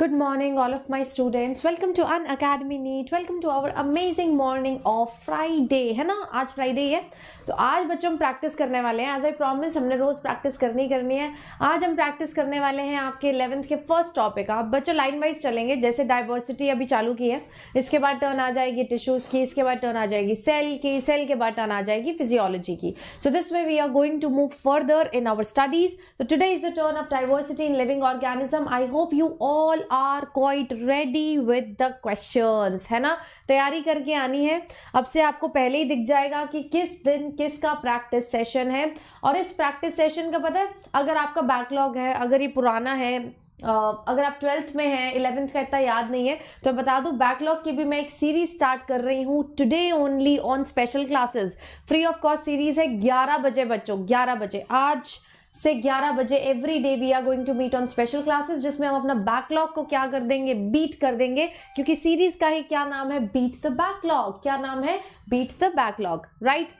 Good morning all of my students welcome to Unacademy NEET welcome to our amazing morning of Friday है ना आज ही है तो आज बच्चों हम प्रैक्टिस करने वाले हैं एज आई प्रॉमिस हमने रोज़ प्रैक्टिस करनी ही करनी है आज हम प्रैक्टिस करने वाले हैं आपके इलेवंथ के फर्स्ट टॉपिक आप बच्चों लाइन वाइज चलेंगे जैसे डाइवर्सिटी अभी चालू की है इसके बाद टर्न आ जाएगी टिश्यूज़ की इसके बाद टर्न आ जाएगी सेल की सेल के बाद टर्न आ जाएगी फिजियोलॉजी की so this way we are going to move further in our studies तो today is the turn of diversity in living organism I hope you all are quite ready with the question है ना तैयारी करके आनी है अब से आपको पहले ही दिख जाएगा कि किस दिन किसका प्रैक्टिस सेशन है और इस प्रैक्टिस सेशन का पता है अगर आपका बैकलॉग है अगर ये पुराना है Uh, अगर आप ट्वेल्थ में हैं इलेवेंथ का इतना याद नहीं है तो मैं बता दूं बैकलॉग की भी मैं एक सीरीज स्टार्ट कर रही हूं today only on special classes free of cost series है 11 बजे बच्चों 11 बजे आज uh, से 11 बजे every day we are going to meet on special classes जिसमें हम अपना बैकलॉग को क्या कर देंगे बीट कर देंगे क्योंकि सीरीज का ही क्या नाम है बीट द बैकलॉग क्या नाम है beat the backlog right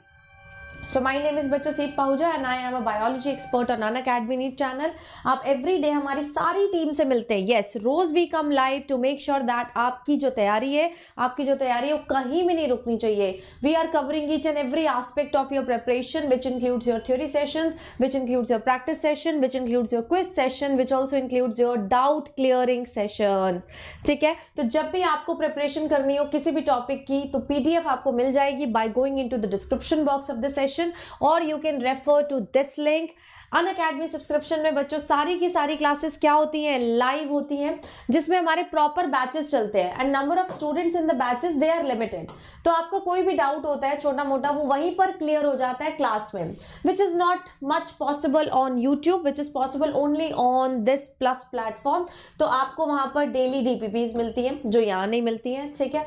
so my name is बच्चों Seep Pahuja and I am a biology expert on Unacademy NEET channel आप एवरी डे हमारी सारी टीम से मिलते हैं yes रोज we come live to make sure that आपकी जो तैयारी है आपकी जो तैयारी है वो कहीं भी नहीं रुकनी चाहिए we are covering each and every aspect of your preparation which includes your theory session which includes your practice session which includes your quiz session which also includes your doubt clearing session ठीक है तो जब भी आपको preparation करनी हो किसी भी टॉपिक की तो पीडीएफ आपको मिल जाएगी by going into the description box of the session description और you can refer to this link Unacademy subscription में बच्चों सारी की सारी क्लासेस क्या होती हैं लाइव होती हैं जिसमें हमारे प्रॉपर बैचेस चलते हैं and number of students in the batches they are limited तो आपको कोई भी डाउट होता है छोटा मोटा वो वहीं पर क्लियर हो जाता है क्लास में which is not much possible on YouTube which is possible only on this plus platform तो आपको वहां पर डेली डी मिलती हैं जो यहाँ नहीं मिलती हैं ठीक है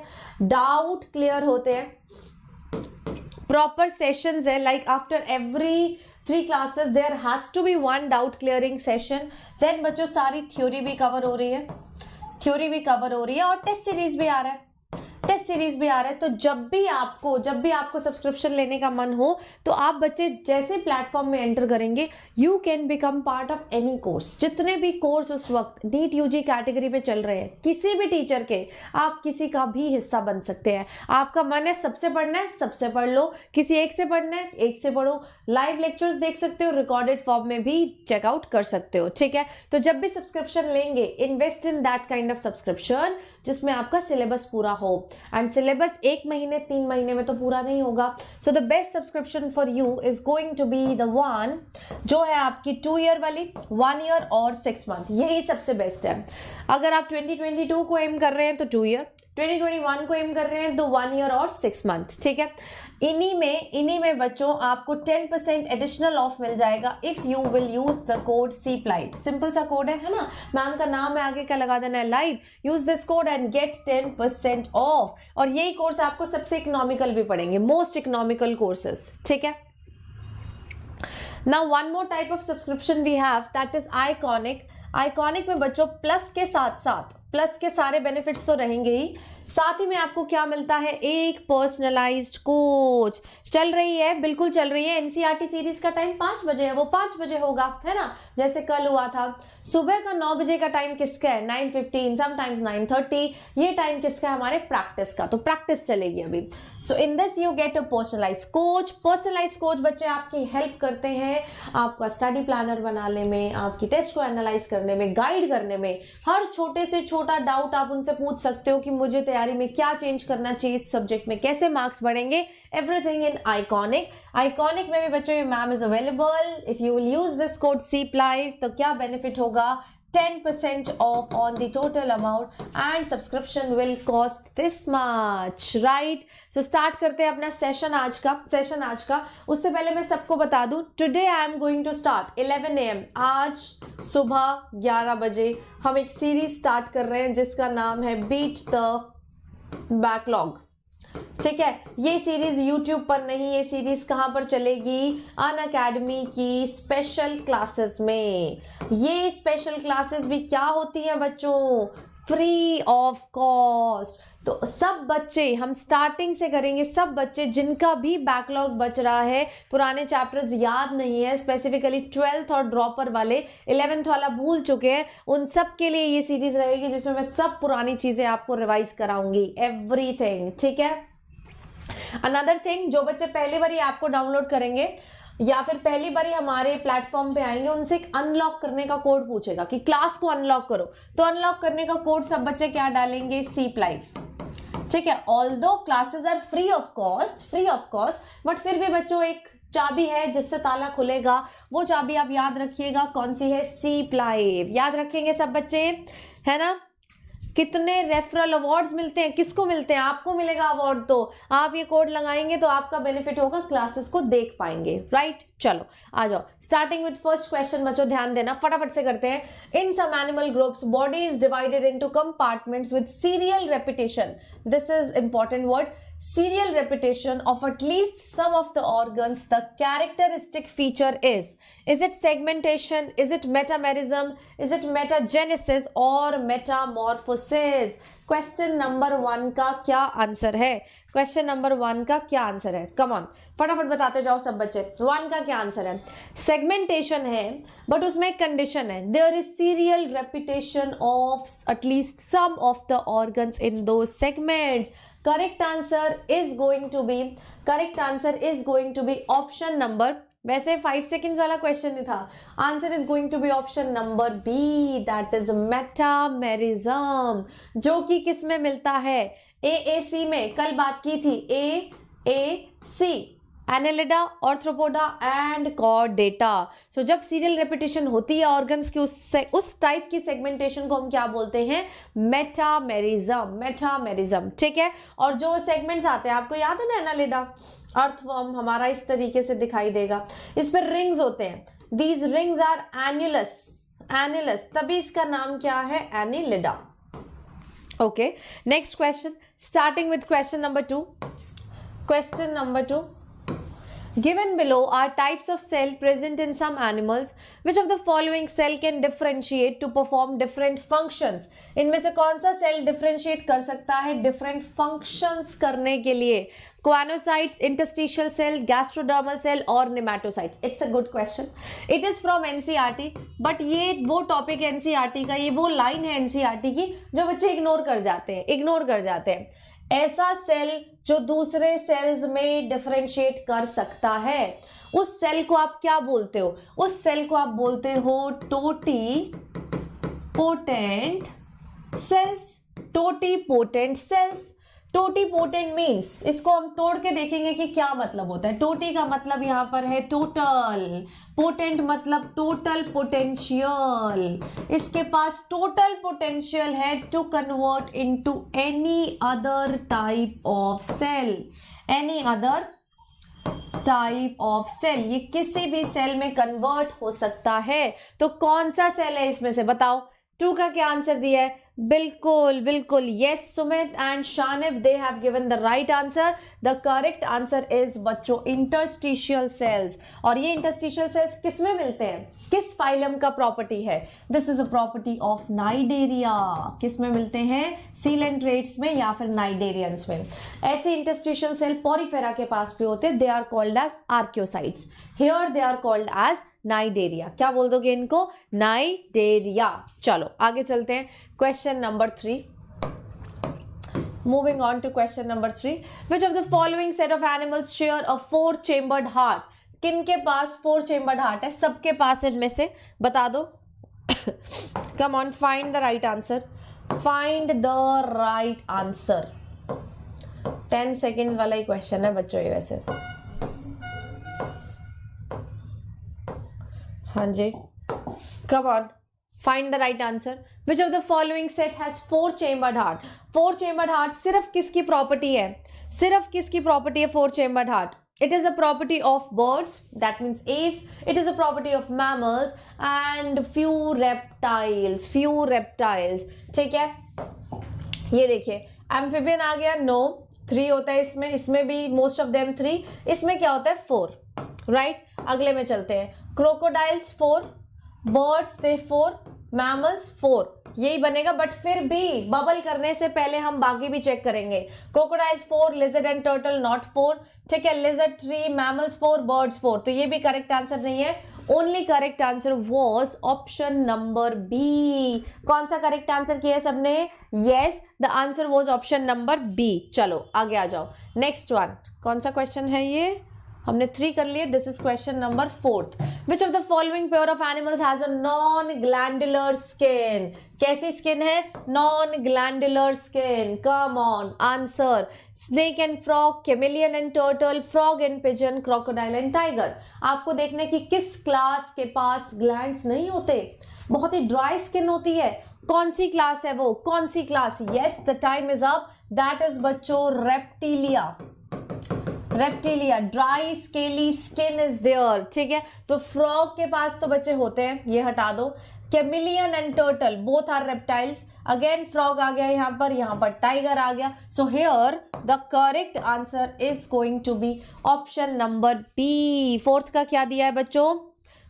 डाउट क्लियर होते हैं प्रॉपर sessions है like after every three classes there has to be one doubt clearing session then बच्चों सारी थ्योरी भी कवर हो रही है थ्योरी भी कवर हो रही है और टेस्ट सीरीज भी आ रहा है सीरीज भी आ रहा है तो जब भी आपको जब भी आपको सब्सक्रिप्शन लेने का मन हो तो आप बच्चे जैसे प्लेटफॉर्म में एंटर करेंगे you can become part of any course जितने भी कोर्स उस वक्त नीट जी कैटेगरी में चल रहे हैं किसी भी टीचर के आप किसी का भी हिस्सा बन सकते हैं आपका मन है सबसे पढ़ना है सबसे पढ़ लो किसी एक से पढ़ना है एक से पढ़ो लाइव लेक्चर्स देख सकते हो रिकॉर्डेड फॉर्म में भी चेकआउट कर सकते हो ठीक है तो जब भी सब्सक्रिप्शन लेंगे invest in that kind of subscription जिसमें आपका सिलेबस पूरा हो एंड सिलेबस एक महीने तीन महीने में तो पूरा नहीं होगा so the best subscription for you is going to be the one जो है आपकी टू ईयर वाली वन ईयर और सिक्स मंथ यही सबसे बेस्ट है अगर आप 2022 को एम कर रहे हैं तो टू ईयर 2021 को एम कर रहे हैं तो वन ईयर और सिक्स मंथ ठीक है इन्हीं में इन्हीं में बच्चों आपको 10% परसेंट एडिशनल ऑफ मिल जाएगा if you will use the code Seep प्लाइट सिंपल सा कोड है है ना मैम का नाम है आगे क्या लगा देना है live use this code and get 10% percent off और यही कोर्स आपको सबसे इकोनॉमिकल भी पड़ेंगे मोस्ट इकोनॉमिकल कोर्सेस ठीक है ना one more type of subscription we have that is iconic iconic में बच्चों प्लस के साथ साथ प्लस के सारे बेनिफिट्स तो रहेंगे ही साथ ही में आपको क्या मिलता है एक पर्सनलाइज्ड कोच चल रही है बिल्कुल चल रही है एनसीआर सीरीज e का टाइम पांच बजे है वो पांच बजे होगा है ना जैसे कल हुआ था सुबह का नौ बजे का टाइम किसका है nine fifteen sometimes nine thirty ये टाइम किसका है हमारे प्रैक्टिस का तो प्रैक्टिस चलेगी अभी so in this you get a personalise coach personalise coach बच्चे आपकी हेल्प करते हैं आपका स्टडी प्लानर बनाने में आपकी टेस्ट को एनालाइज करने में गाइड करने में हर छोटे से छोटा डाउट आप उनसे पूछ सकते हो कि मुझे तैयार तैयारी में क्या चेंज करना चाहिए इस सब्जेक्ट में कैसे मार्क्स बढ़ेंगे एवरीथिंग इन आइकॉनिक आइकॉनिक में भी बच्चों ma'am is available if you will use this code Seep live तो क्या बेनिफिट होगा 10% percent off on the total amount and subscription will cost this much right so start करते हैं अपना सेशन आज का सेशन आज का उससे पहले मैं सबको बता दूं today I am going to start 11 AM आज सुबह 11 बजे हम एक सीरीज स्टार्ट कर रहे हैं जिसका नाम है बीट द बैकलॉग ठीक है ये सीरीज यूट्यूब पर नहीं ये सीरीज कहां पर चलेगी अन अकेडमी की स्पेशल क्लासेस में ये स्पेशल क्लासेस भी क्या होती है बच्चों फ्री ऑफ कॉस्ट तो सब बच्चे हम स्टार्टिंग से करेंगे सब बच्चे जिनका भी बैकलॉग बच रहा है पुराने चैप्टर्स याद नहीं है स्पेसिफिकली ट्वेल्थ और ड्रॉपर वाले इलेवेंथ वाला भूल चुके हैं उन सब के लिए ये सीरीज रहेगी जिसमें मैं सब पुरानी चीज़ें आपको रिवाइज कराऊंगी एवरीथिंग ठीक है अनदर थिंग जो बच्चे पहली बार आपको डाउनलोड करेंगे या फिर पहली बार हमारे प्लेटफॉर्म पे आएंगे उनसे एक अनलॉक करने का कोड पूछेगा कि क्लास को अनलॉक करो तो अनलॉक करने का कोड सब बच्चे क्या डालेंगे सीप लाइफ ठीक है ऑल दो classes are free of cost free of cost but फिर भी बच्चों एक चाबी है जिससे ताला खुलेगा वो चाबी आप याद रखिएगा कौन सी है सी प्लाइव याद रखेंगे सब बच्चे है ना कितने रेफरल अवार्ड्स मिलते हैं किसको मिलते हैं आपको मिलेगा अवार्ड तो आप ये कोड लगाएंगे तो आपका बेनिफिट होगा क्लासेस को देख पाएंगे राइट चलो आ जाओ स्टार्टिंग विद फर्स्ट क्वेश्चन बच्चों ध्यान देना फटाफट से करते हैं in some animal groups body is divided into compartments with serial repetition this is important word serial repetition of at least some of the organs, the characteristic feature is. Is it segmentation? Is it metamerism? Is it metagenesis or metamorphosis? Question number one का क्या answer है question number one का क्या answer है come on फटाफट बताते जाओ सब बच्चे वन का क्या आंसर है सेगमेंटेशन है बट उसमें एक कंडीशन है there is serial repetition of at least some of the organs in दो segments correct answer is going to be correct answer is going to be option number वैसे five seconds वाला question ही था answer is going to be option number B that is metamerism जो कि किस में मिलता है ए ए सी में कल बात की थी A A C Annelida Arthropoda and कॉडेटा सो जब सीरियल रेपिटेशन होती है ऑर्गन्स की उस उस टाइप की सेगमेंटेशन को हम क्या बोलते हैं मेटामेरिज्म मेटामेरिज्म ठीक है और जो सेगमेंट्स आते हैं आपको याद है ना एनालिडा अर्थवर्म हमारा इस तरीके से दिखाई देगा इस पर रिंग्स होते हैं these rings are annulus annulus तभी इसका नाम क्या है Annelida okay next question starting with question number two question number two Given below are types of cell present in some animals. Which of the following cell can differentiate to perform different functions? इनमें से कौन सा cell differentiate कर सकता है different functions करने के लिए Quanocytes, interstitial cell gastrodermal cell और nematocytes. It's a good question. It is from NCRT. But ये वो topic NCRT का ये वो लाइन है NCRT की जो बच्चे इग्नोर कर जाते हैं इग्नोर कर जाते हैं ऐसा सेल जो दूसरे सेल्स में डिफ्रेंशिएट कर सकता है उस सेल को आप क्या बोलते हो उस सेल को आप बोलते हो totipotent cells totipotent cells totipotent means इसको हम तोड़ के देखेंगे कि क्या मतलब होता है टोटी का मतलब यहां पर है टोटल पोटेंट मतलब टोटल पोटेंशियल इसके पास टोटल पोटेंशियल है to convert into any other type of cell any other type of cell ये किसी भी सेल में कन्वर्ट हो सकता है तो कौन सा सेल है इसमें से बताओ टू का क्या आंसर दिया है बिल्कुल बिल्कुल yes Sumit and Shanib they have given the right answer the correct answer is बच्चों इंटरस्टिशियल सेल्स और ये इंटरस्टिशियल सेल्स किस में मिलते हैं किस फाइलम का प्रॉपर्टी है this is a property of Cnidaria किस में मिलते हैं सीलेंट्रेट्स में या फिर नाइडेरियंस में ऐसे इंटेस्टेशन सेल पॉरीफेरा के पास भी होते हैं they are called as archaeocytes here they are called as Cnidaria क्या बोल दोगे इनको नाइडेरिया चलो आगे चलते हैं question number three Moving on to question number three. Which of the following set of animals share a four-chambered heart? किन के पास फोर चेम्बर्ड हार्ट है सबके पास इनमें से बता दो come on find the right answer find the right answer ten second वाला ही क्वेश्चन है बच्चों ये वैसे हाँ जी come on find the right answer which of the following set has four chambered heart four chambered heart सिर्फ किसकी प्रॉपर्टी है सिर्फ किसकी प्रॉपर्टी है four chambered heart it is a property of birds that means Aves it is a property of mammals and few reptiles few reptiles ठीक है ये देखिए एम्फिबियन आ गया नो थ्री होता है इसमें इसमें भी मोस्ट ऑफ देम थ्री इसमें क्या होता है फोर राइट right? अगले में चलते हैं crocodiles four birds they four mammals four यही बनेगा बट फिर भी बबल करने से पहले हम बाकी भी चेक करेंगे crocodiles four lizard and turtle not four ठीक है lizard three mammals four birds four तो ये भी करेक्ट आंसर नहीं है only correct answer was option number B कौन सा करेक्ट आंसर किया सबने yes the answer was option number B चलो आगे आ जाओ नेक्स्ट वन कौन सा क्वेश्चन है ये हमने थ्री कर लिए this is question number fourth which of the following pure of animals has a non glandular skin कैसी स्किन है non glandular skin come on answer snake and frog chameleon and turtle frog and pigeon crocodile and tiger आपको देखना है कि किस class के पास gland नहीं होते बहुत ही ड्राई स्किन होती है कौन सी क्लास है वो कौन सी class yes the time is up that is बच्चो Reptilia Reptilia dry scaly skin is there ठीक है तो फ्रॉग के पास तो बच्चे होते हैं ये हटा दो chameleon and turtle both are reptiles again frog आ गया यहाँ पर यहाँ पर टाइगर आ गया so here the correct answer is going to be option number B fourth का क्या दिया है बच्चों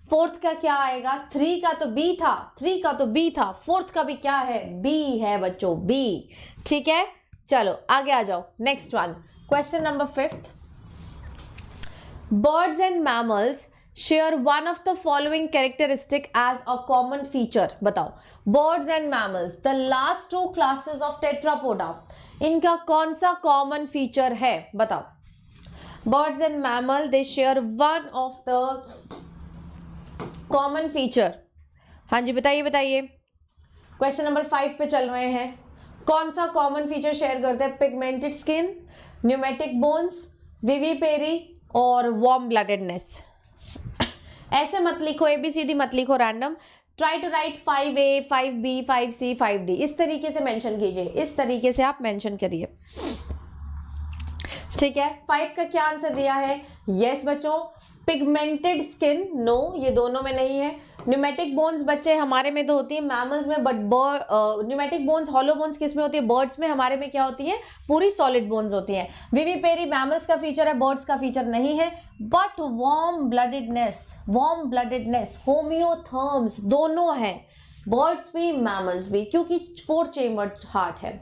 फोर्थ का क्या आएगा थ्री का तो बी था थ्री का तो बी था फोर्थ का भी क्या है बी है बच्चों बी ठीक है चलो आगे आ जाओ next one question number fifth birds and mammals share one of the following characteristic as a common feature बताओ birds and mammals the last two classes of Tetrapoda इनका कौन सा कॉमन फीचर है बताओ birds and mammal they share one of the common feature हाँ जी बताइए बताइए क्वेश्चन नंबर फाइव पे चल रहे हैं कौन सा कॉमन फीचर शेयर करते हैं pigmented skin pneumatic bones vivipary और वार्म ब्लडेडनेस ऐसे मत लिखो ए बी सी डी मत लिखो random try to write five A five B five C five D इस तरीके से मेंशन कीजिए इस तरीके से आप मेंशन करिए ठीक है फाइव का क्या आंसर दिया है यस yes, बच्चों पिगमेंटेड स्किन नो ये दोनों में नहीं है न्यूमेटिक बोन्स बच्चे हमारे में तो होती है मैमल्स में but bird pneumatic bones hollow bones किस में होती है बर्ड्स में हमारे में क्या होती है पूरी सॉलिड बोन्स होती है वीवी पेरी मैमल्स का फीचर है बर्ड्स का फीचर नहीं है but warm bloodedness warm bloodedness homeotherms दोनों हैं बर्ड्स भी मैमल्स भी क्योंकि फोर चेम्बर्ड हार्ट है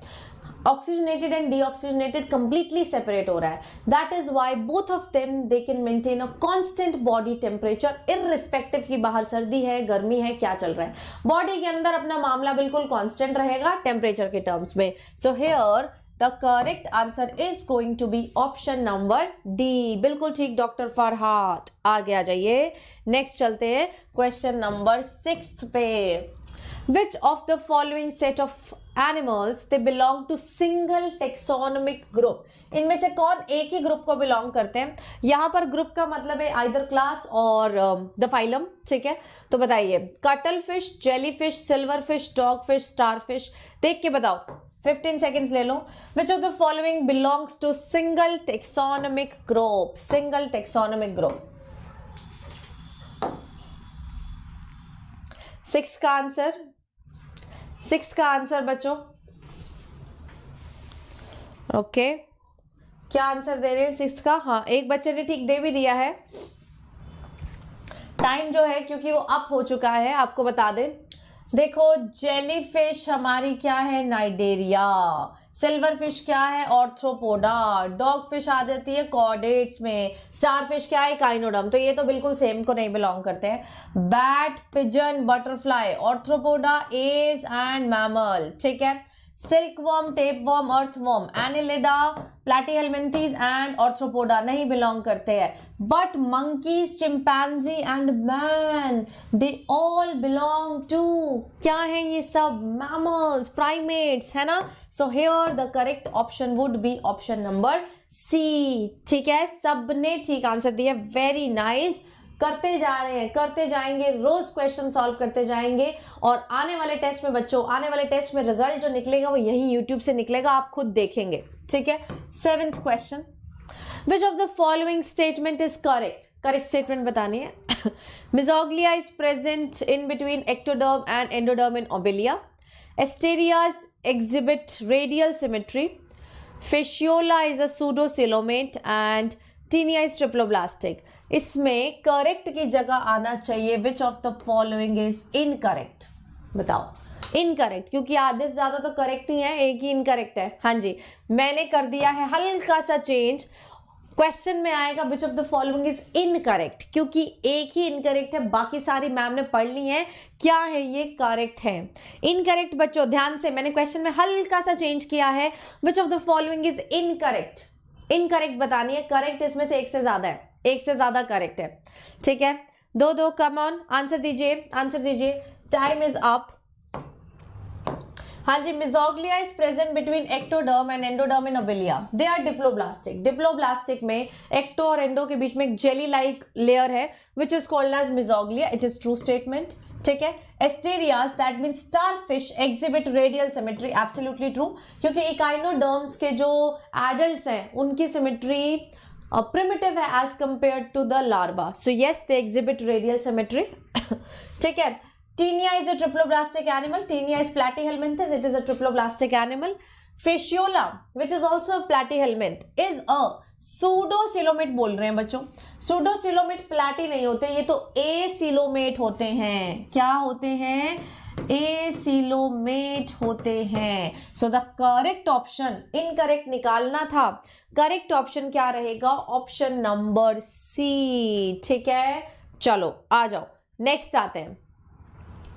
oxygenated and deoxygenated completely separate हो रहा है that is why both of them they can maintain a constant body temperature respective की बाहर सर्दी है गर्मी है क्या चल रहा है बॉडी के अंदर अपना मामला बिल्कुल कॉन्स्टेंट रहेगा टेम्परेचर के टर्म्स में so here the correct answer is going to be option number D बिल्कुल ठीक डॉक्टर फरहाद आगे आ जाइए नेक्स्ट चलते हैं क्वेश्चन नंबर सिक्स पे Which of the following set of animals they belong to single taxonomic group इनमें से कौन एक ही ग्रुप को बिलोंग करते हैं यहाँ पर ग्रुप का मतलब है आइदर क्लास और द um, फाइलम ठीक है तो बताइए cuttle fish jelly fish silver fish dog fish star fish देख के बताओ 15 सेकेंड्स ले लो which of the following belongs to single taxonomic group single taxonomic group six का आंसर सिक्स का आंसर बच्चों ओके okay. क्या आंसर दे रहे हैं सिक्स का हाँ एक बच्चे ने ठीक दे भी दिया है टाइम जो है क्योंकि वो अप हो चुका है आपको बता दें देखो जेलीफिश हमारी क्या है नाइडेरिया सिल्वर फिश क्या है ऑर्थ्रोपोडा डॉग फिश आ जाती है कॉडेट्स में स्टार फिश क्या है काइनोडम तो ये तो बिल्कुल सेम को नहीं बिलोंग करते हैं bat pigeon butterfly Arthropoda Aves and mammal ठीक है silk worm tape worm earth Annelida Annelida Platyhelminthes and Arthropoda नहीं बिलोंग करते हैं but monkeys chimpanzee and man they all belong to क्या है ये सब मैमल्स प्राइमेट्स है ना so here the correct option would be option number C ठीक है सब ने ठीक आंसर दिया वेरी नाइस nice. करते जा रहे हैं करते जाएंगे रोज क्वेश्चन सॉल्व करते जाएंगे और आने वाले टेस्ट में बच्चों आने वाले टेस्ट में रिजल्ट जो निकलेगा वो यही यूट्यूब से निकलेगा आप खुद देखेंगे ठीक है seventh question which of the following statement is correct correct statement बतानी है mesoglea is present in between ectoderm and endoderm in Obelia Asterias exhibit radial symmetry Fasciola is a pseudocoelomate and Taenia is triploblastic इसमें correct की जगह आना चाहिए which of the following is incorrect बताओ incorrect क्योंकि आधे से ज़्यादा तो करेक्ट ही है एक ही इनकरेक्ट है हाँ जी मैंने कर दिया है हल्का सा चेंज क्वेश्चन में आएगा which of the following is incorrect क्योंकि एक ही इनकरेक्ट है बाकी सारी मैम ने पढ़ ली है क्या है ये करेक्ट है इनकरेक्ट बच्चों ध्यान से मैंने क्वेश्चन में हल्का सा चेंज किया है which of the following is incorrect incorrect बतानी है करेक्ट इसमें से एक से ज्यादा है एक से ज्यादा करेक्ट है ठीक है दो दो कम ऑन आंसर दीजिए आंसर दीजिए टाइम इज अप हाँ जी mesoglea is present between ectoderm and endoderm in Obelia they are diploblastic diploblastic में एक्टो और एंडो के बीच में एक जेली लाइक लेयर है which is called as mesoglea it is true statement ठीक है Asterias that mean star fish exhibit radial symmetry absolutely true क्योंकि इकाइनोडर्म्स के जो एडल्ट हैं उनकी सिमेट्री प्रिमिटिव uh, है as compare to the larva so yes they exhibit radial symmetry ठीक है Taenia is a triploblastic animal Taenia is Platyhelminthes it is a triploblastic animal Fasciola which is also platyhelminth is a pseudocoelomate बोल रहे हैं बच्चों pseudocoelomate प्लाटी नहीं होते ये तो ए सिलोमेट होते हैं क्या होते हैं ए सिलोमेट होते हैं so the correct option incorrect निकालना था करेक्ट ऑप्शन क्या रहेगा ऑप्शन नंबर सी ठीक है चलो आ जाओ नेक्स्ट आते हैं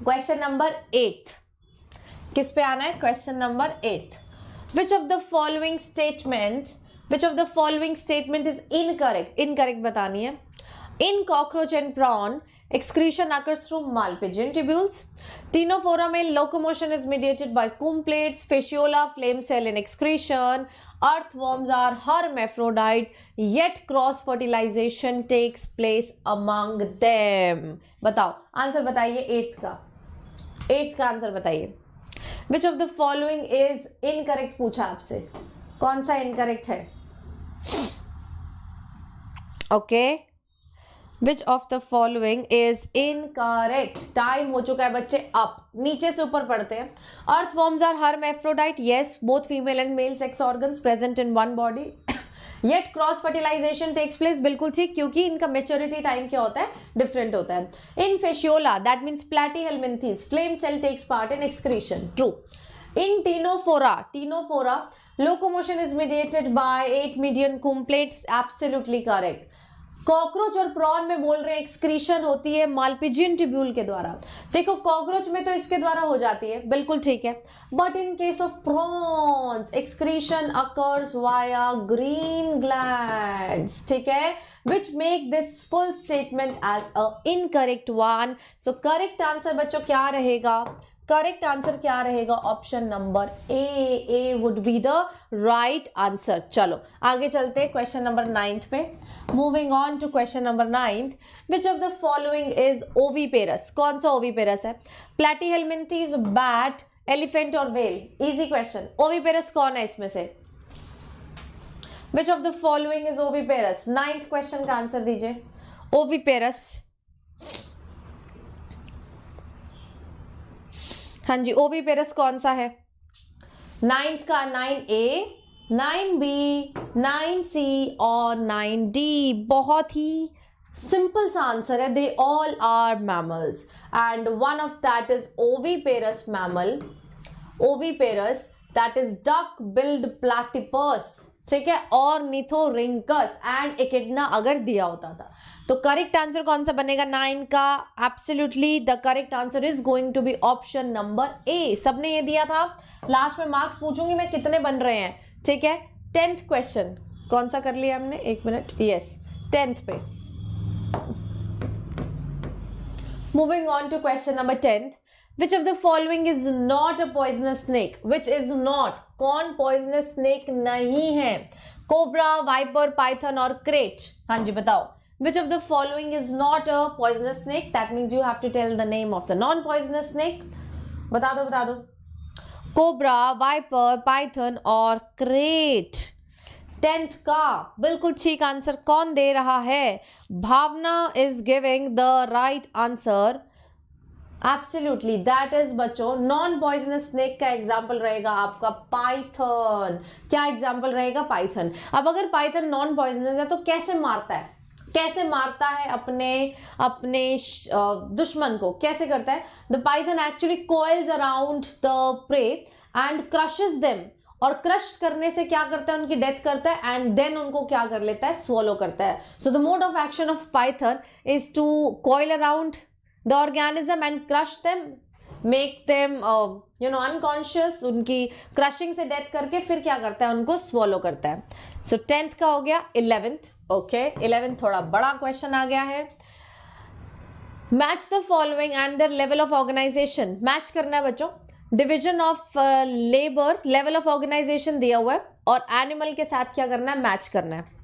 क्वेश्चन नंबर एट किस पे आना है question number eight which of the following statement which of the following statement is incorrect incorrect बतानी है in cockroach and prawn excretion occurs through Malpighian tubules Ctenophora में locomotion is mediated by comb plates Fasciola flame cell in excretion earth worms are hermaphrodite yet cross fertilization takes place among them बताओ answer बताइए eighth का eighth का answer बताइए which of the following is incorrect पूछा आपसे कौन सा incorrect है okay which of the following is incorrect time हो चुका है बच्चे अप नीचे से ऊपर पढ़ते हैं earth worms are hermaphrodite yes both female and male sex organ present in one body yet cross fertilization takes place बिल्कुल ठीक क्योंकि इनका मेच्योरिटी टाइम क्या होता है डिफरेंट होता है इन Fasciola that means Platyhelminthes flame cell takes part in excretion true in Ctenophora Ctenophora locomotion is mediated by eight median comb plates absolutely correct cockroach और प्रॉन में बोल रहे हैं एक्सक्रीशन होती है मालपिजियन ट्यूब्यूल के द्वारा देखो कॉकरोच में तो इसके द्वारा हो जाती है बिल्कुल ठीक है but in case of prawns excretion occurs via green glands ठीक है which make this full statement as a incorrect one so correct answer बच्चों क्या रहेगा करेक्ट आंसर क्या रहेगा option number A A would be the right answer चलो आगे चलते हैं क्वेश्चन नंबर नाइन्थ पे moving on to question number ninth which of the following is oviparous कौन सा ओवीपेरस है प्लेटी हेलमिंथीज बैट एलिफेंट और वेल इजी क्वेश्चन ओवीपेरस कौन है इसमें से which of the following is oviparous ninth question का आंसर दीजिए ओवीपेरस हाँ जी ओ बी पेरस कौन सा है नाइन्थ का nine A nine B nine C और नाइन डी बहुत ही सिंपल सा आंसर है they all are mammals and one of that is oviparous mammal oviparous that is duck billed platypus ठीक है और निथोरिंकस एंड एकेडना अगर दिया होता था तो करेक्ट आंसर कौन सा बनेगा नाइन का absolutely the correct answer is going to be option number A सबने ये दिया था लास्ट में मार्क्स पूछूंगी मैं कितने बन रहे हैं ठीक है टेंथ क्वेश्चन कौन सा कर लिया हमने एक मिनट यस टेंथ पे moving on to question number tenth which of the following is not a poisonous snake which is not कौन पॉइजनस स्नेक नहीं है कोबरा वाइपर पाइथन और क्रेट हाँ जी बताओ which of the following is not a poisonous snake that means you have to tell the name of the non poisonous snake बता दो बता दो कोबरा वाइपर पाइथन और क्रेट टेंथ का बिल्कुल ठीक आंसर कौन दे रहा है Bhavna is giving the right answer absolutely that is बच्चो नॉन पॉइजनस स्नेक का एग्जाम्पल रहेगा आपका पाइथन क्या एग्जाम्पल रहेगा पाइथन अब अगर पाइथन नॉन पॉइजनस है तो कैसे मारता है कैसे मारता है अपने अपने दुश्मन को कैसे करता है the python actually coils around the prey and crushes them और क्रश करने से क्या करता है उनकी डेथ करता है एंड देन उनको क्या कर लेता है स्वॉलो करता है so the mode of action of python is to coil around the organism and crush them make them you know unconscious उनकी क्रशिंग से डेथ करके फिर क्या करता है उनको स्वॉलो करता है सो so, टेंथ का हो गया इलेवेंथ ओके इलेवेंथ थोड़ा बड़ा क्वेश्चन आ गया है match the following and the level of organisation match करना है बच्चों division of labour level of organisation दिया हुआ है और एनिमल के साथ क्या करना है मैच करना है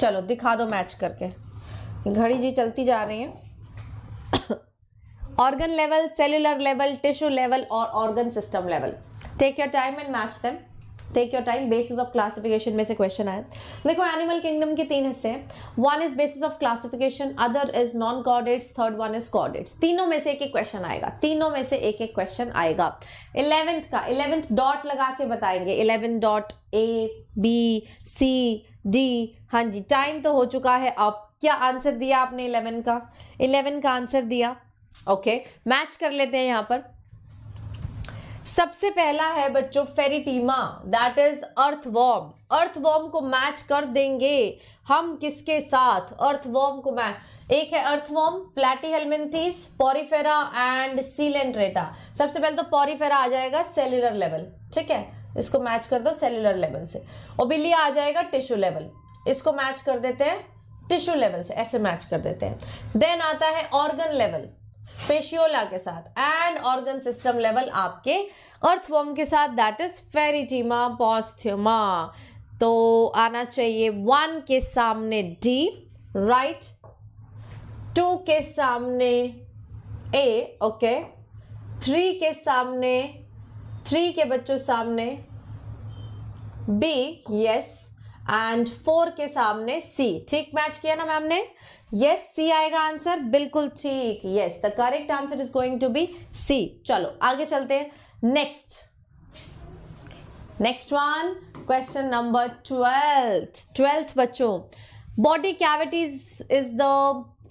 चलो दिखा दो मैच करके घड़ी जी चलती जा रही है organ level cellular level tissue level or organ system level take your time and match them take your time basis of classification में से क्वेश्चन आया देखो एनिमल किंगडम के तीन हिस्से हैं one is basis of classification other is non chordates third one is chordates तीनों में से एक एक क्वेश्चन आएगा तीनों में से एक एक क्वेश्चन आएगा इलेवेंथ का इलेवेंथ डॉट लगा के बताएंगे eleventh dot A B C D हाँ जी टाइम तो हो चुका है अब क्या आंसर दिया आपने इलेवन का इलेवन का आंसर दिया ओके मैच कर लेते हैं यहां पर सबसे पहला है बच्चों Pheretima that is earthworm earthworm को मैच कर देंगे हम किसके साथ अर्थवॉर्म को मैच एक है अर्थवॉर्म प्लेटी हेलमेंथीस पॉरीफेरा एंड सीलेंट्रेटा सबसे पहले तो पॉरीफेरा आ जाएगा सेल्युलर लेवल ठीक है इसको मैच कर दो सेल्युलर लेवल से और बिल्ली आ जाएगा टिश्यू लेवल इसको मैच कर देते हैं टिश्यू लेवल से ऐसे मैच कर देते हैं देन आता है ऑर्गन लेवल फेशियोला के साथ एंड ऑर्गन सिस्टम लेवल आपके अर्थवर्म के साथ दैट इज फेरिटीमा पॉस्थ्यूमा तो आना चाहिए वन के सामने डी राइट टू के सामने ए ओके थ्री के सामने थ्री के बच्चों सामने बी यस एंड फोर के सामने सी ठीक मैच किया ना मैम ने यस सी आएगा आंसर बिल्कुल ठीक yes the correct answer is going to be C चलो आगे चलते हैं next next one question number twelfth twelfth बच्चों body cavities is the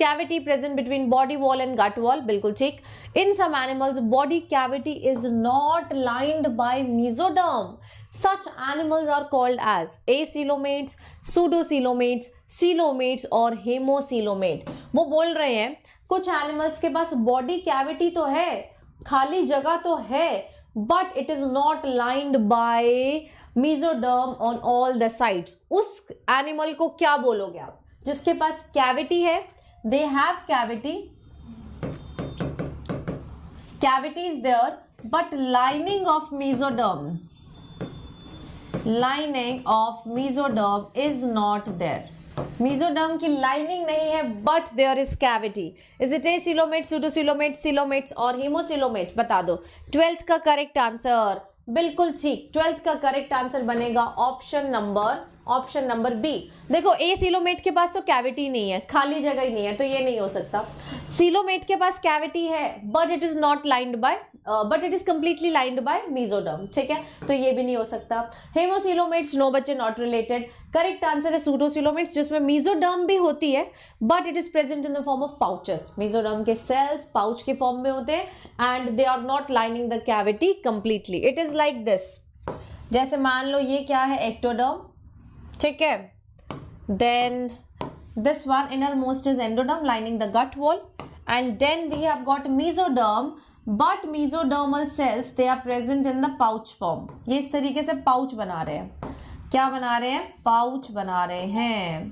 cavity present between body wall and gut wall बिल्कुल ठीक in some animals body cavity is not lined by mesoderm Such animals are called as acylomates, pseudocelomates, coelomates और हेमोसीलोमेट वो बोल रहे हैं कुछ animals के पास body cavity तो है खाली जगह तो है but it is not lined by mesoderm on all the sides उस एनिमल को क्या बोलोगे आप जिसके पास कैविटी है they have cavity cavity is there but lining of mesoderm lining of mesoderm is not there mesoderm की लाइनिंग नहीं है but there is cavity is it acoelomate pseudocoelomate coelomates और हीमोसिलोमेट बता दो ट्वेल्थ का correct answer बिल्कुल ठीक twelfth का करेक्ट आंसर बनेगा option number option number B देखो ए सिलोमेट के पास तो कैविटी नहीं है खाली जगह ही नहीं है तो ये नहीं हो सकता सिलोमेट के पास कैविटी है but it is not lined by but it is completely lined by mesoderm ठीक है तो ये भी नहीं हो सकता हेमोसिलोमेट्स नो बच्चे नॉट रिलेटेड करेक्ट आंसर है सूडोसिलोमेट्स जिसमें मीजोडर्म भी होती है but it is present in the form of pouches mesoderm के सेल्स पाउच के फॉर्म में होते हैं and they are not lining the cavity completely it is like this जैसे मान लो ये क्या है एक्टोडर्म ठीक है then this one innermost is endoderm lining the gut wall and then we have got mesoderm but mesodermal cells they are present in the pouch form ये इस तरीके से पाउच बना रहे हैं क्या बना रहे हैं पाउच बना रहे हैं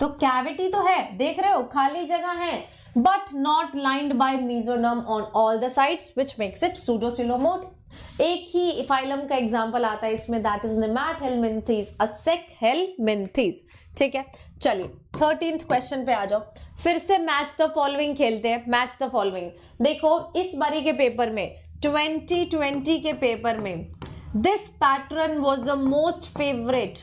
तो कैविटी तो है देख रहे हो खाली जगह है but not lined by mesoderm on all the sides which makes it pseudocoelomate एक ही फाइलम का एग्जाम्पल आता है इसमें that is Nemathelminthes Aschelminthes ठीक है चलिए थर्टीन क्वेश्चन पे आ जाओ फिर से मैच द फॉलोइंग खेलते हैं मैच द फॉलोइंग देखो इस बारी के पेपर में 2020 के पेपर में this pattern was the most favourite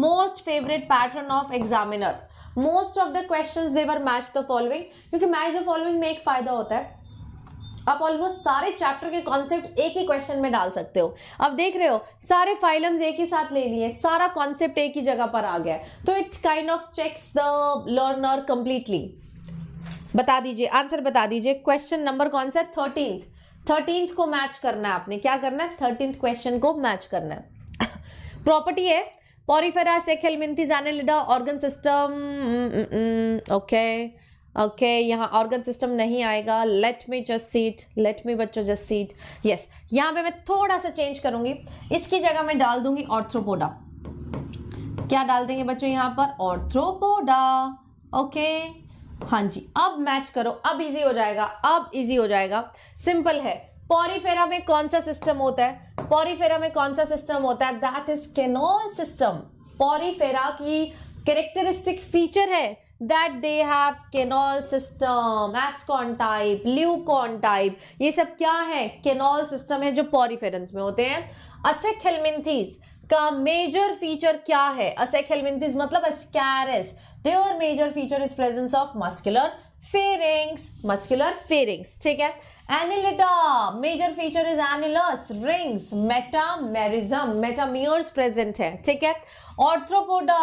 most favourite pattern of examiner most of the question there match the following क्योंकि मैच द फॉलोइंग में एक फायदा होता है आप ऑलमोस्ट सारे चैप्टर के कॉन्सेप्ट एक ही क्वेश्चन में डाल सकते हो अब देख रहे हो सारे फाइलम्स एक ही साथ ले लिए सारा कॉन्सेप्ट एक ही जगह पर आ गया तो it's kind of checks the learner completely बता दीजिए आंसर बता दीजिए क्वेश्चन नंबर कौन सा थर्टींथ थर्टींथ को मैच करना है आपने क्या करना है थर्टींथ क्वेश्चन को मैच करना है प्रॉपर्टी है पॉरीफेरा सेखेल मिंथी जाने organ system okay okay okay, यहाँ ऑर्गन सिस्टम नहीं आएगा let me just sit let me बच्चो जस्ट सीट यस यहाँ पे मैं थोड़ा सा चेंज करूंगी इसकी जगह मैं डाल दूंगी ऑर्थ्रोपोडा क्या डाल देंगे बच्चों यहाँ पर ऑर्थ्रोपोडा ओके okay, हाँ जी अब मैच करो अब इजी हो जाएगा अब इजी हो जाएगा सिंपल है पॉरीफेरा में कौन सा सिस्टम होता है पॉरीफेरा में कौन सा सिस्टम होता है that is canal system Porifera की कैरेक्टरिस्टिक फीचर है that they have canal system ascon type leucon type ये सब क्या है केनॉल सिस्टम है जो पॉरीफेरेंस में होते हैं असेक हेलमिंथीज का मेजर फीचर क्या है असेक हेलमिंथीज मतलब Ascaris there major feature is presence of muscular pharynx muscular pharynx ठीक है Annelida major feature is annulus rings metamerism metameres present है ठीक है Arthropoda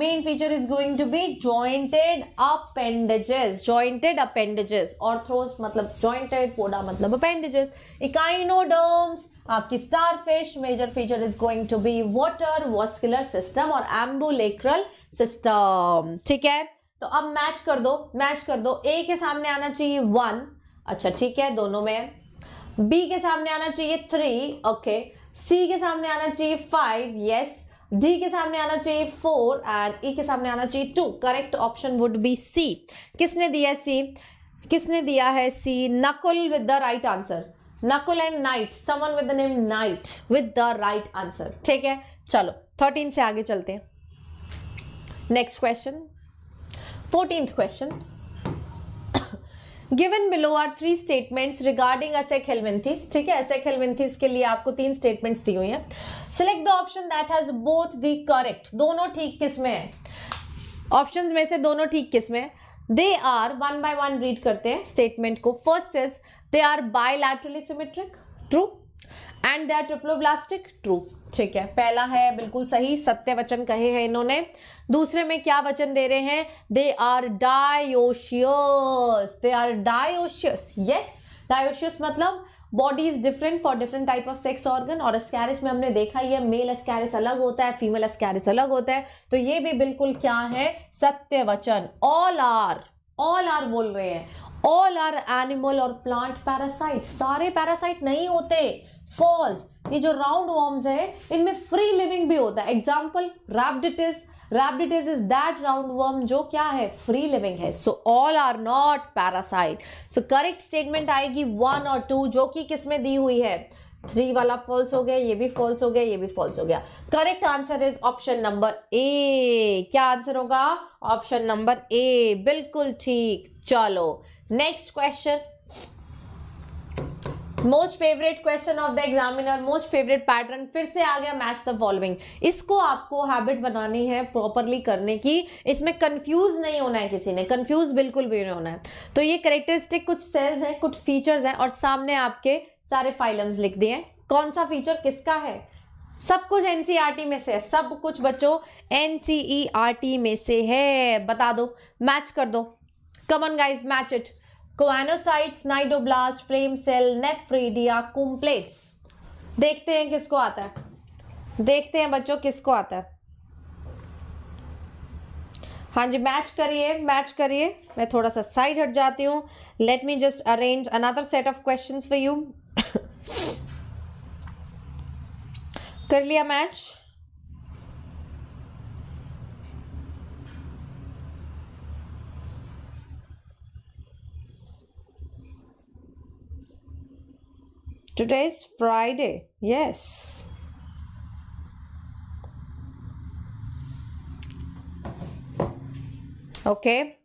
main feature is going to be jointed appendages jointed appendages arthros मतलब jointed poda मतलब appendages echinoderms आपकी starfish major feature is going to be water vascular system और ambulacral system ठीक है तो अब मैच कर दो मैच कर दो ए के सामने आना चाहिए वन अच्छा ठीक है दोनों में बी के सामने आना चाहिए थ्री ओके सी के सामने आना चाहिए फाइव यस डी के सामने आना चाहिए फोर एंड ई के सामने आना चाहिए to correct option would be C किसने दिया सी किसने दिया है C Nakul with the right answer Nakul and Night someone with the name Night with the right answer ठीक है चलो थर्टीन से आगे चलते हैं next question fourteen question given below are three statements regarding Aschelminthes ठीक है असेक हेलमेंथिस के लिए आपको तीन स्टेटमेंट्स दी हुई हैं select the option that has both the correct दोनों ठीक किसमें हैं है ऑप्शन में से दोनों ठीक किसमें they are one by one read करते हैं स्टेटमेंट को first is they are bilaterally symmetric true and they are triploblastic true ठीक है पहला है बिल्कुल सही सत्य वचन कहे हैं इन्होंने दूसरे में क्या वचन दे रहे हैं they are dioecious they are dioecious yes dioecious मतलब body is different for different type of sex organ और स्कैरिस में हमने देखा ये मेल स्कैरिस अलग होता है फीमेल स्कैरिस अलग होता है तो ये भी बिल्कुल क्या है सत्य वचन ऑल आर ऑल आर बोल रहे हैं ऑल आर एनिमल और प्लांट पैरासाइट सारे पैरासाइट नहीं होते फॉल्स ये जो राउंड वॉर्म्स है इनमें फ्री लिविंग भी होता है example Rhabditis Rhabditis is that roundworm जो क्या है फ्री लिविंग है so all are not parasite so correct statement आएगी वन और टू जो कि किस में दी हुई है थ्री वाला फॉल्स हो गया ये भी फॉल्स हो गया ये भी फॉल्स हो गया correct answer is option number A क्या आंसर होगा ऑप्शन नंबर ए बिल्कुल ठीक चलो next question most favourite question of the examiner most favourite pattern फिर से आ गया मैच द फॉलोइंग इसको आपको हैबिट बनानी है प्रॉपरली करने की इसमें कंफ्यूज नहीं होना है किसी ने कंफ्यूज बिल्कुल भी नहीं होना है तो ये करेक्टरिस्टिक कुछ सेल्स हैं कुछ फीचर्स हैं और सामने आपके सारे फाइलम्स लिख दिए कौन सा फीचर किसका है सब कुछ एन e में से है सब कुछ बच्चों एन e में से है बता दो मैच कर दो come on guys match it coenocytes cnidoblast flame cell nephridia comb plates देखते हैं किसको आता है देखते हैं बच्चों किसको आता है हाँ जी मैच करिए मैच करिए मैं थोड़ा सा साइड हट जाती हूँ let me just arrange another set of question for you कर लिया match Today is Friday. Yes. Okay.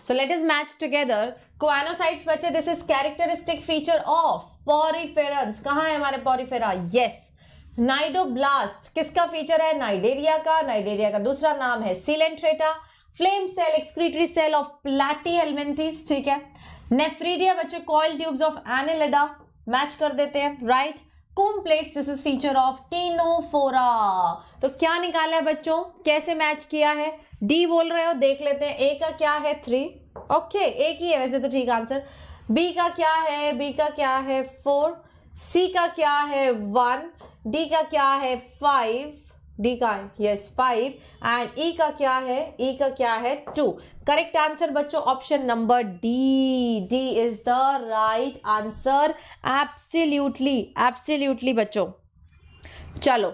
So let us match together. Coanocytes बच्चे this is characteristic feature of poriferans कहाँ है हमारे पॉरीफेरा यस नाइडोब्लास्ट किसका feature है Cnidaria का Cnidaria का दूसरा नाम है Coelenterata flame cell excretory cell of Platyhelminthes ठीक है नेफ्रीडिया बच्चे coil tubes of Annelida match कर देते हैं right comb plates this is feature of Ctenophora तो क्या निकाला है बच्चों कैसे मैच किया है डी बोल रहे हो देख लेते हैं ए का क्या है थ्री ओके okay, एक ही है वैसे तो ठीक आंसर बी का क्या है बी का क्या है फोर सी का क्या है वन डी का क्या है फाइव डी का यस फाइव एंड ई का क्या है ई e का क्या है टू e करेक्ट आंसर बच्चों option number D D is the right answer absolutely absolutely बच्चों चलो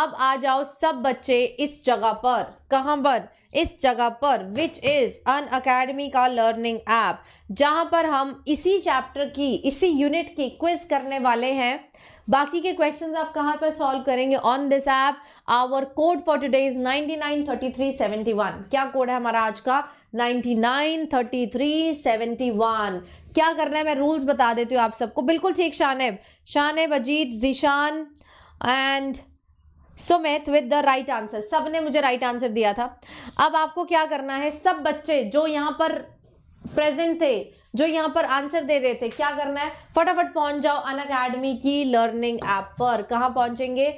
अब आ जाओ सब बच्चे इस जगह पर कहाँ पर इस जगह पर विच इज़ अन अकेडमी का लर्निंग ऐप जहाँ पर हम इसी चैप्टर की इसी यूनिट की क्विज करने वाले हैं बाकी के क्वेश्चन आप कहाँ पर सॉल्व करेंगे on this app our code for today is ninety nine thirty three seventy one क्या कोड है हमारा आज का ninety nine thirty three seventy one क्या करना है मैं रूल्स बता देती हूँ आप सबको बिल्कुल ठीक Shanib Shanib Ajit Zeeshan and Sumit with the right answer सब ने मुझे राइट right आंसर दिया था अब आपको क्या करना है सब बच्चे जो यहाँ पर प्रेजेंट थे जो यहाँ पर आंसर दे रहे थे क्या करना है फटाफट पहुंच जाओ अन अकेडमी की लर्निंग ऐप पर कहाँ पहुंचेंगे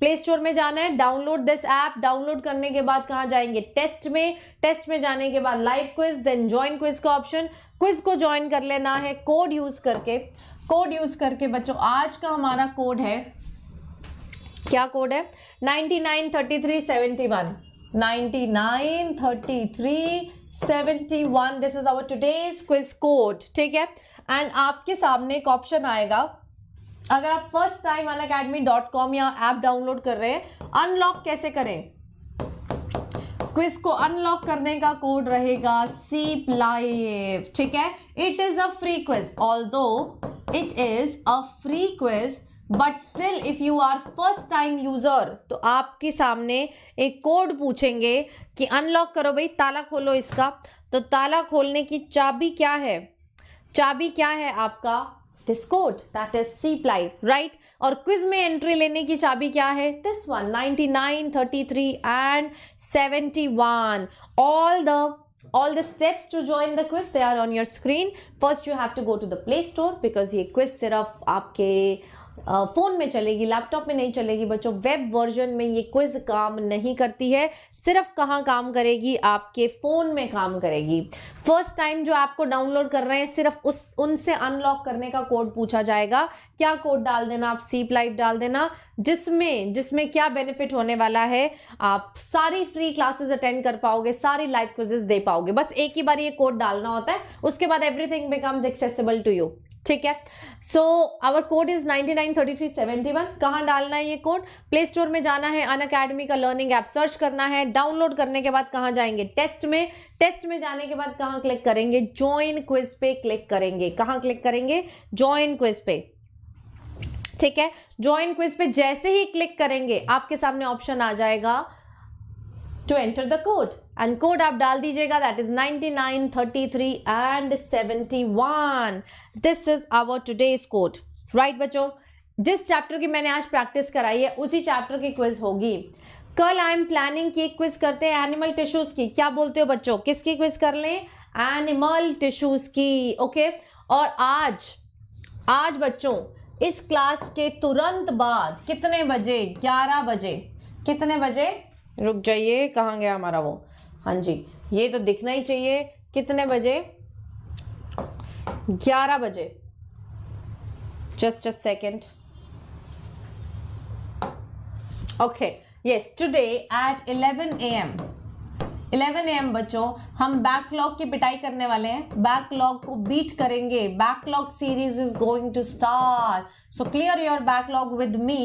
प्ले स्टोर में जाना है डाउनलोड दिस ऐप डाउनलोड करने के बाद कहाँ जाएंगे टेस्ट में टेस्ट में जाने के बाद live quiz then join quiz का ऑप्शन क्विज को ज्वाइन कर लेना है कोड यूज करके कोड यूज करके बच्चों आज का हमारा कोड है क्या कोड है ninety nine thirty three seventy one ninety nine thirty three 71 this is our today quiz code ठीक है एंड आपके सामने एक ऑप्शन आएगा अगर आप first time Unacademy dot com या ऐप डाउनलोड कर रहे हैं अनलॉक कैसे करें क्विज को अनलॉक करने का कोड रहेगा सी प्लाइव ठीक है it is a free quiz although it is a free quiz but still if you are first time user तो आपके सामने एक कोड पूछेंगे कि अनलॉक करो भाई ताला खोलो इसका तो ताला खोलने की चाबी क्या है चाबी क्या है आपका this code that is C ply right और क्विज में एंट्री लेने की चाबी क्या है this one ninety nine thirty three and seventy one all the all the steps to join the quiz they are on your screen first you have to go to the play store because ये quiz सिर्फ आपके phone में चलेगी laptop में नहीं चलेगी बच्चों web version में ये क्विज काम नहीं करती है सिर्फ कहाँ काम करेगी आपके फ़ोन में काम करेगी फर्स्ट टाइम जो आपको डाउनलोड कर रहे हैं सिर्फ उस उनसे अनलॉक करने का कोड पूछा जाएगा क्या कोड डाल देना आप सीप लाइव डाल देना जिसमें जिसमें क्या बेनिफिट होने वाला है आप सारी फ्री क्लासेस अटेंड कर पाओगे सारी लाइव क्विजेस दे पाओगे बस एक ही बार ये कोड डालना होता है उसके बाद everything becomes accessible to you ठीक है so our code is ninety nine thirty three seventy one कहाँ डालना है ये कोड प्ले स्टोर में जाना है अन अकेडमी का लर्निंग ऐप सर्च करना है डाउनलोड करने के बाद कहाँ जाएंगे टेस्ट में टेस्ट में जाने के बाद कहाँ क्लिक करेंगे ज्वाइन क्विज पे क्लिक करेंगे कहाँ क्लिक करेंगे ज्वाइन क्विज पे ठीक है ज्वाइन क्विज पे जैसे ही क्लिक करेंगे आपके सामने ऑप्शन आ जाएगा to enter the code and code आप डाल दीजिएगा that is thirty three and one this is our today's code right बच्चों जिस चैप्टर की मैंने आज प्रैक्टिस कराई है उसी चैप्टर की क्विज होगी कल आई एम प्लानिंग की क्विज करते हैं एनिमल टिश्यूज की क्या बोलते हो बच्चों किसकी क्विज कर लें एनिमल टिश्यूज की ओके okay? और आज आज बच्चों इस क्लास के तुरंत बाद कितने बजे 11 बजे कितने बजे रुक जाइए कहाँ गया हमारा वो हाँ जी ये तो दिखना ही चाहिए कितने बजे ग्यारह बजे just a second okay yes today at eleven A M eleven A M बच्चों हम बैकलॉग की पिटाई करने वाले हैं बैकलॉग को बीट करेंगे backlog series is going to start so clear your backlog with me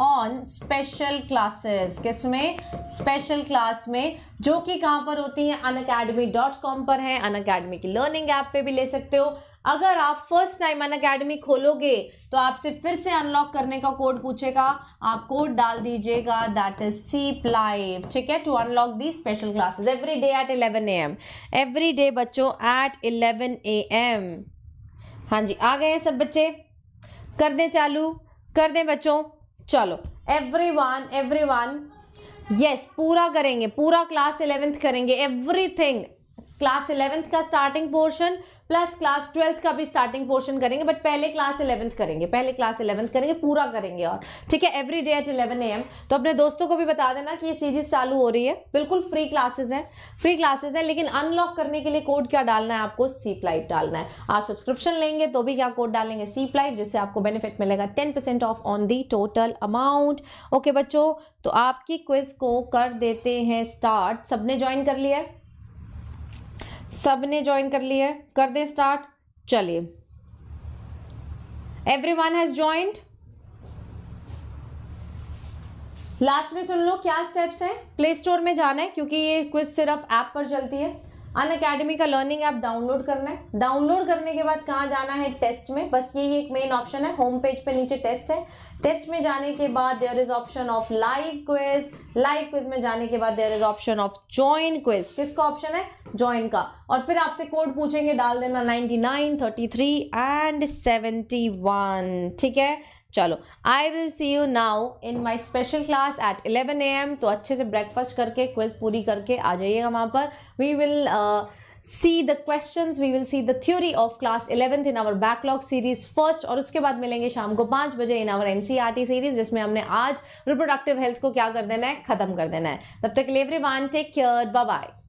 on special classes किस में स्पेशल क्लास में जो कि कहाँ पर होती है अन अकेडमी डॉट कॉम पर है अन अकेडमी की लर्निंग ऐप पे भी ले सकते हो अगर आप फर्स्ट टाइम अन अकेडमी खोलोगे तो आपसे फिर से अनलॉक करने का कोड पूछेगा आप कोड डाल दीजिएगा दैट इज सी प्लाइव ठीक है to unlock the special classes every day at eleven A M every day बच्चों एट इलेवन ए एम हाँ जी आ गए हैं सब बच्चे कर दें चालू कर दें बच्चों चलो every one every one yes पूरा करेंगे पूरा क्लास इलेवेंथ करेंगे एवरीथिंग क्लास इलेवेंथ का starting portion plus class twelfth का भी स्टार्टिंग पोर्शन करेंगे बट पहले क्लास इलेवंथ करेंगे पहले क्लास इलेवंथ करेंगे पूरा करेंगे और ठीक है every day at eleven A M तो अपने दोस्तों को भी बता देना कि ये सीरीज चालू हो रही है बिल्कुल फ्री क्लासेज हैं फ्री क्लासेज हैं लेकिन अनलॉक करने के लिए कोड क्या डालना है आपको सी प्लाइव e डालना है आप सब्सक्रिप्शन लेंगे तो भी क्या कोड डालेंगे सी प्लाइव e, जिससे आपको बेनिफिट मिलेगा ten percent off on the total amount okay बच्चों तो आपकी क्विज को कर देते हैं स्टार्ट सबने ज्वाइन कर लिया है सब ने ज्वाइन कर लिया है कर दे स्टार्ट चलिए every one has joined last में सुन लो क्या स्टेप्स हैं प्ले स्टोर में जाना है क्योंकि ये क्विज सिर्फ ऐप पर चलती है अन अकेडमी का लर्निंग ऐप डाउनलोड करना है डाउनलोड करने के बाद कहाँ जाना है टेस्ट में बस यही एक मेन ऑप्शन है होम पेज पे नीचे टेस्ट है टेस्ट में जाने के बाद there is option of live quiz live quiz में जाने के बाद there is option of join quiz किसका ऑप्शन है ज्वाइन का और फिर आपसे कोड पूछेंगे डाल देना ninety nine thirty three and seventy one ठीक है चलो I will see you now in my special class at eleven A M तो अच्छे से ब्रेकफास्ट करके क्विज पूरी करके आ जाइएगा वहाँ पर we will see the question we will see the theory of class eleventh in our backlog series first और उसके बाद मिलेंगे शाम को पाँच बजे इन आवर एन सीरीज जिसमें हमने आज रिप्रोडक्टिव हेल्थ को क्या कर देना है खत्म कर देना है तब तक every one take care bye